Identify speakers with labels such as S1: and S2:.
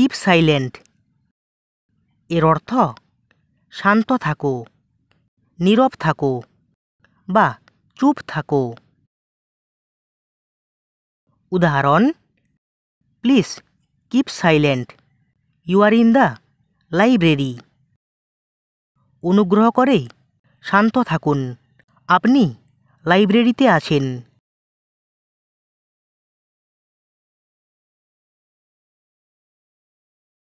S1: keep silent এর অর্থ শান্ত থাকো নীরব থাকো বা চুপ থাকো উদাহরণ please keep silent you are in the library অনুগ্রহ করে শান্ত থাকুন আপনি
S2: লাইব্রেরিতে আছেন